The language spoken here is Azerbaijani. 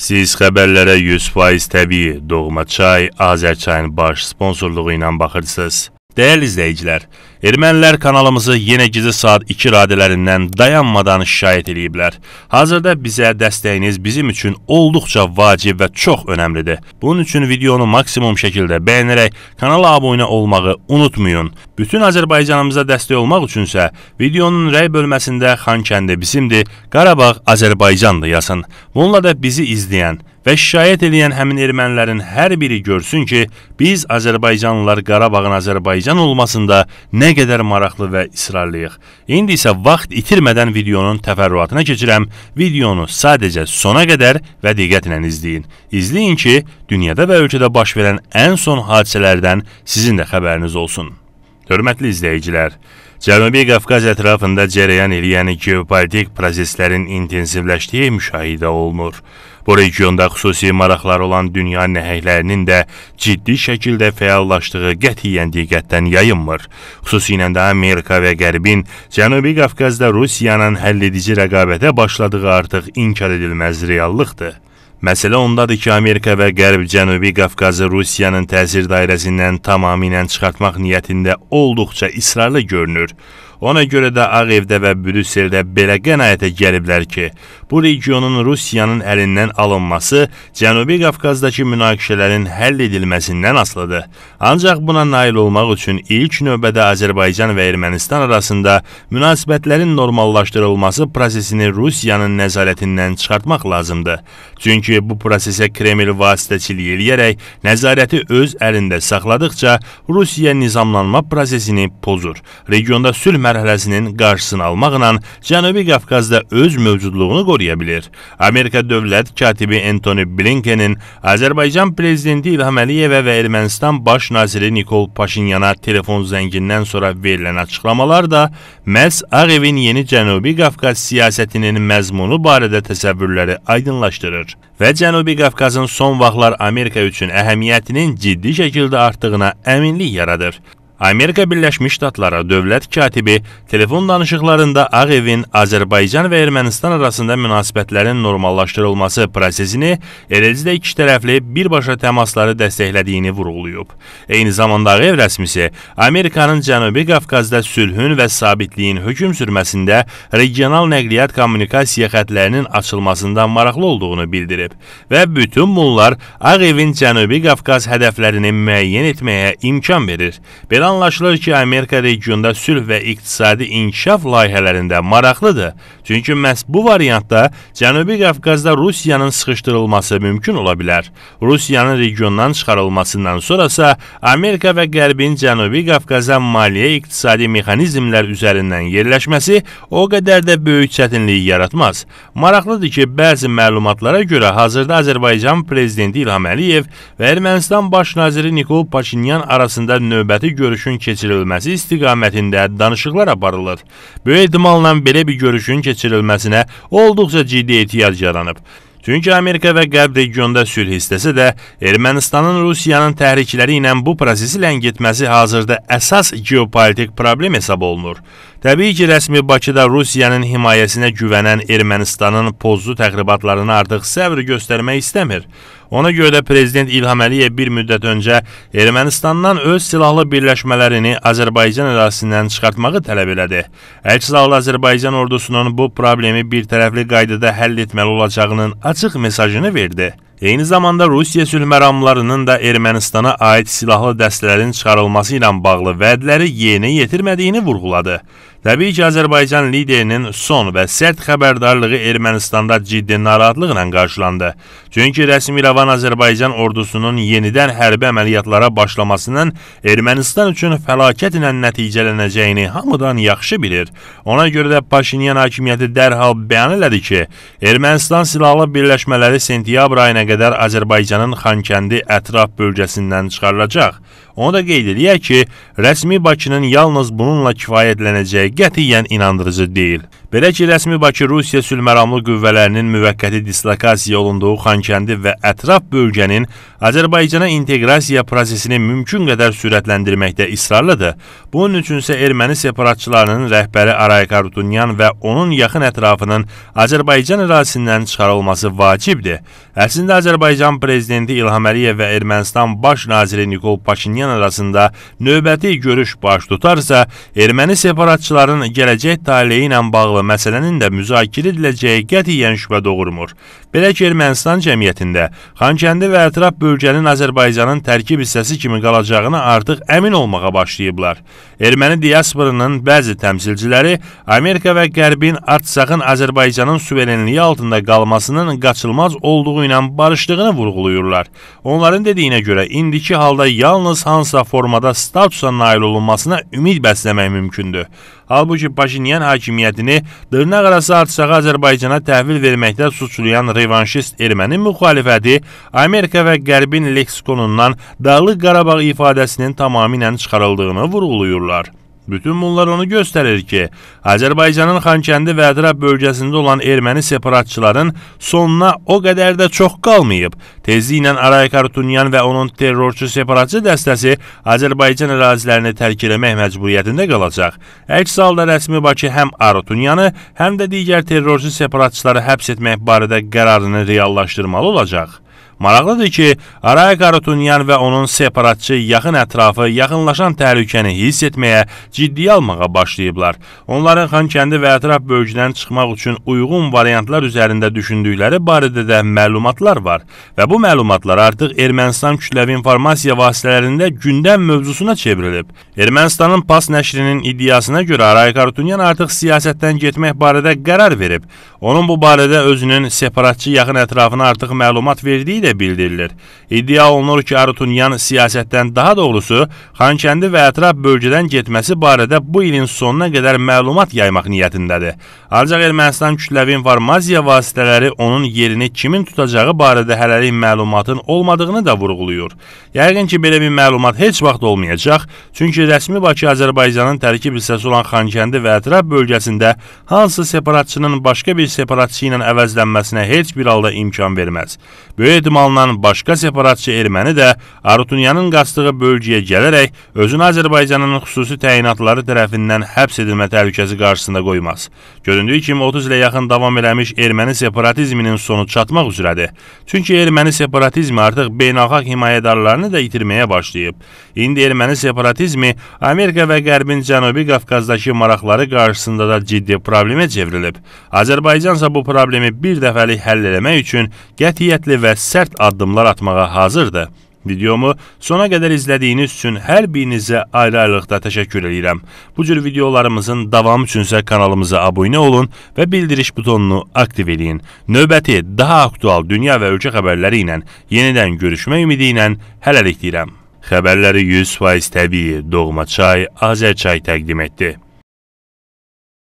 Siz xəbərlərə 100% təbii Doğma Çay Azərçayın baş sponsorluğu ilə baxırsınız. Dəyərli izləyicilər, Ermənilər kanalımızı yenə gecə saat 2 radələrindən dayanmadan şikayət eləyiblər. Hazırda bizə dəstəyiniz bizim üçün olduqca vacib və çox önəmlidir. Bunun üçün videonu maksimum şəkildə bəyənərək kanala abunə olmağı unutmayın. Bütün Azərbaycanımıza dəstək olmaq üçünsə videonun rəy bölməsində Xankəndi bizimdir, Qarabağ Azərbaycandır yazın. Bununla da bizi izləyən və şikayət edən həmin ermənilərin hər biri görsün ki, biz Azərbaycanlılar Qarabağın Azərbaycan olmasında nə nə qədər maraqlı və israrlıyıq. İndi isə vaxt itirmədən videonun təfərrüatına keçirəm. Videonu sadəcə sona qədər və diqqətlə izləyin. İzləyin ki, dünyada və ölkədə baş verən ən son hadisələrdən sizin də xəbəriniz olsun. Hörmətli izləyicilər, Cənubi Qafqaz ətrafında cərəyan eləyən geopolitik proseslərin intensivləşdiyi müşahidə olunur. Bu regionda xüsusi maraqları olan dünya nəhənglərinin də ciddi şəkildə fəallaşdığı qətiyyən diqqətdən yayınmır. Xüsusilə də Amerika və Qərbin Cənubi Qafqazda Rusiyanın həlledici rəqabətə başladığı artıq inkar edilməz reallıqdır. Məsələ ondadır ki, Amerika və Qərb Cənubi Qafqazı Rusiyanın təsir dairəsindən tamamilə çıxartmaq niyyətində olduqca israrlı görünür. Ona görə də Ağ evdə və Brüsseldə belə qənaətə gəliblər ki, bu regionun Rusiyanın əlindən alınması Cənubi Qafqazdakı münaqişələrin həll edilməsindən asılıdır. Ancaq buna nail olmaq üçün ilk növbədə Azərbaycan və Ermənistan arasında münasibətlərin normallaşdırılması prosesini Rusiyanın nəzarətindən çıxartmaq lazımdır. Çünki bu prosesə Kreml vasitəçiliyi eləyərək nəzarəti öz əlində saxladıqca Rusiya nizamlanma prosesini pozur. Regionda sülh mərhələsinin qarşısını almaqla Cənubi Qafqazda öz mövcudluğunu qoruya bilir. Amerika dövlət katibi Antony Blinkenin Azərbaycan prezidenti İlham Əliyevə və Ermənistan baş naziri Nikol Paşinyana telefon zəngindən sonra verilən açıqlamalar da məhz Ağevin yeni Cənubi Qafqaz siyasətinin məzmunu barədə təsəvvürləri aydınlaşdırır və Cənubi Qafqazın son vaxtlar Amerika üçün əhəmiyyətinin ciddi şəkildə artdığına əminlik yaradır. Amerika Birləşmiş Ştatları dövlət katibi telefon danışıqlarında Ağ evin Azərbaycan və Ermənistan arasında münasibətlərin normallaşdırılması prosesini, eləcə də iki tərəfli birbaşa təmasları dəstəklədiyini vurğulayıb. Eyni zamanda Ağ ev rəsmisi Amerikanın Cənubi Qafqazda sülhün və sabitliyin hökm sürməsində regional nəqliyyat kommunikasiya xətlərinin açılmasından maraqlı olduğunu bildirib və bütün bunlar Ağ evin Cənubi Qafqaz hədəflərini müəyyən etməyə imkan verir. Belə anlaşılır ki, Amerika regionda sülh və iqtisadi inkişaf layihələrində maraqlıdır. Çünki məhz bu variantda Cənubi Qafqazda Rusiyanın sıxışdırılması mümkün ola bilər. Rusiyanın regiondan çıxarılmasından sonrasa Amerika və Qərbin Cənubi Qafqaza maliyyə iqtisadi mexanizmlər üzərindən yerləşməsi o qədər də böyük çətinlik yaratmaz. Maraqlıdır ki, bəzi məlumatlara görə hazırda Azərbaycan prezidenti İlham Əliyev və Ermənistan baş naziri Nikol Paşinyan arasında növbəti görüş görüşün keçirilməsi istiqamətində danışıqlar aparılır. Böyük ehtimalla belə bir görüşün keçirilməsinə olduqca ciddi ehtiyac yaranıb. Çünki Amerika və Qərb regionda sülh istəsə də, Ermənistanın Rusiyanın təhrikləri ilə bu prosesi ləngitməsi hazırda əsas geopolitik problem hesab olunur. Təbii ki, rəsmi Bakıda Rusiyanın himayəsinə güvənən Ermənistanın pozlu təxribatlarını artıq səbr göstərmək istəmir. Ona görə də prezident İlham Əliyev bir müddət öncə Ermənistandan öz silahlı birləşmələrini Azərbaycan ərazisindən çıxartmağı tələb elədi. Əks halda Azərbaycan ordusunun bu problemi birtərəfli qaydada həll etməli olacağının açıq mesajını verdi. Eyni zamanda Rusiya sülhməramlarının da Ermənistana aid silahlı dəstələrin çıxarılması ilə bağlı vədləri yerinə yetirmədiyini vurğuladı. Təbii ki, Azərbaycan liderinin son və sərt xəbərdarlığı Ermənistanda ciddi narahatlıqla qarşılandı. Çünki rəsmi İrəvan Azərbaycan ordusunun yenidən hərbi əməliyyatlara başlamasının Ermənistan üçün fəlakətlə nəticələnəcəyini hamıdan yaxşı bilir. Ona görə də Paşinyan hakimiyyəti dərhal bəyan elədi ki, Ermənistan silahlı birləşmələri sentyabr ayına qədər Azərbaycanın Xankəndi ətraf bölgəsindən çıxarılacaq. Onu da qeyd eləyək ki, rəsmi Bakının yalnız bununla kifayətlənəcəyi qətiyyən inandırıcı deyil. Belə ki, rəsmi Bakı Rusiya sülhməramlı qüvvələrinin müvəqqəti dislokasiya olunduğu Xankəndi və ətraf bölgənin Azərbaycana inteqrasiya prosesini mümkün qədər sürətləndirməkdə israrlıdır. Bunun üçün isə erməni separatçılarının rəhbəri Aray Karutunyan və onun yaxın ətrafının Azərbaycan ərazisindən çıxarılması vacibdir. Əslində Azərbaycan prezidenti İlham Əliyev və Ermənistan baş naziri Nikol Paşinyan arasında növbəti görüş baş tutarsa, erməni separatçıların gələcək taleyi ilə bağlı bağlı məsələnin də müzakirə ediləcəyi qətiyyən şübhə doğurmur. Belə ki, Ermənistan cəmiyyətində Xankəndi və ətraf bölgənin Azərbaycanın tərkib hissəsi kimi qalacağına artıq əmin olmağa başlayıblar. Erməni diasporunun bəzi təmsilçiləri Amerika və Qərbin Artsakın Azərbaycanın suverenliyi altında qalmasının qaçılmaz olduğu ilə barışdığını vurğulayırlar. Onların dediyinə görə indiki halda yalnız hansısa formada statusa nail olunmasına ümid bəsləmək mümkündür. Halbuki Paşinyan hakimiyyətini dırnaq arası artsağı Azərbaycana təhvil verməkdə suçlayan revanşist erməni müxalifəti Amerika və Qərbin leksikonundan Dağlıq Qarabağ ifadəsinin tamamilə çıxarıldığını vurğulayırlar. Bütün bunlar onu göstərir ki, Azərbaycanın Xankəndi və Ədrab bölgəsində olan erməni separatçıların sonuna o qədər də çox qalmayıb. Tezliklə Aray Kartunyan və onun terrorçu separatçı dəstəsi Azərbaycan ərazilərini tərk etmək məcburiyyətində qalacaq. Əks halda rəsmi Bakı həm Arutunyanı, həm də digər terrorçu separatçıları həbs etmək barədə qərarını reallaşdırmalı olacaq. Maraqlıdır ki, Araya Qarutunyan və onun separatçı yaxın ətrafı yaxınlaşan təhlükəni hiss etməyə, ciddiyə almağa başlayıblar. Onların Xankəndi və ətraf bölgədən çıxmaq üçün uyğun variantlar üzərində düşündükləri barədə də məlumatlar var və bu məlumatlar artıq Ermənistan kütləvi informasiya vasitələrində gündəm mövzusuna çevrilib. Ermənistanın PAS nəşrinin iddiasına görə Araya Qarutunyan artıq siyasətdən getmək barədə qərar verib. Onun bu barədə özünün separatçı yaxın ətrafına artıq məlumat verdiyi də ilə bildirilir. İddia olunur ki, Arutunyan siyasətdən daha doğrusu Xankəndi və ətraf bölgədən getməsi barədə bu ilin sonuna qədər məlumat yaymaq niyyətindədir. Ancaq Ermənistan kütləvi informasiya vasitələri onun yerini kimin tutacağı barədə hələlik məlumatın olmadığını da vurğuluyur. Yəqin ki, belə bir məlumat heç vaxt olmayacaq, çünki rəsmi Bakı Azərbaycanın tərkib hissəsi olan Xankəndi və ətraf bölgəsində hansı separatçının başqa bir separatçı ilə əvəzlənməsinə heç bir halda imkan verməz. Böyük ehtimal saxlanılan başqa separatçı erməni də Arutunyanın qasdığı bölgəyə gələrək özünü Azərbaycanın xüsusi təyinatları tərəfindən həbs edilmə təhlükəsi qarşısında qoymaz. Göründüyü kimi 30 ilə yaxın davam eləmiş erməni separatizminin sonu çatmaq üzrədir. Çünki erməni separatizmi artıq beynəlxalq himayədarlarını da itirməyə başlayıb. İndi erməni separatizmi Amerika və Qərbin Cənubi Qafqazdakı maraqları qarşısında da ciddi problemə çevrilib. Azərbaycansa bu problemi bir dəfəlik həll eləmək üçün qətiyyətli və sərt sərt addımlar atmağa hazırdır. Videomu sona qədər izlədiyiniz üçün hər birinizə ayrı-ayrılıqda təşəkkür edirəm. Bu cür videolarımızın davamı üçünsə kanalımıza abunə olun və bildiriş butonunu aktiv edin. Növbəti daha aktual dünya və ölkə xəbərləri ilə yenidən görüşmək ümidi ilə hələlik deyirəm. Xəbərləri 100% təbii Doğma Çay Azərçay təqdim etdi.